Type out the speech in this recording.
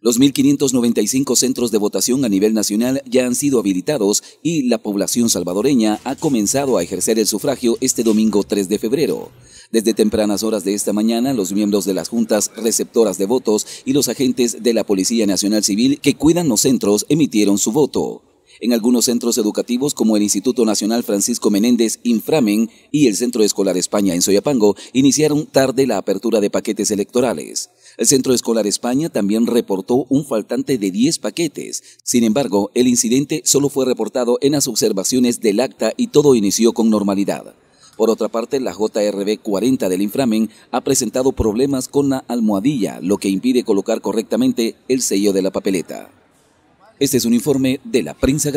Los 1.595 centros de votación a nivel nacional ya han sido habilitados y la población salvadoreña ha comenzado a ejercer el sufragio este domingo 3 de febrero. Desde tempranas horas de esta mañana, los miembros de las juntas receptoras de votos y los agentes de la Policía Nacional Civil que cuidan los centros emitieron su voto en algunos centros educativos como el Instituto Nacional Francisco Menéndez Inframen y el Centro Escolar España en Soyapango iniciaron tarde la apertura de paquetes electorales. El Centro Escolar España también reportó un faltante de 10 paquetes. Sin embargo, el incidente solo fue reportado en las observaciones del acta y todo inició con normalidad. Por otra parte, la JRB 40 del inframen ha presentado problemas con la almohadilla, lo que impide colocar correctamente el sello de la papeleta. Este es un informe de la prensa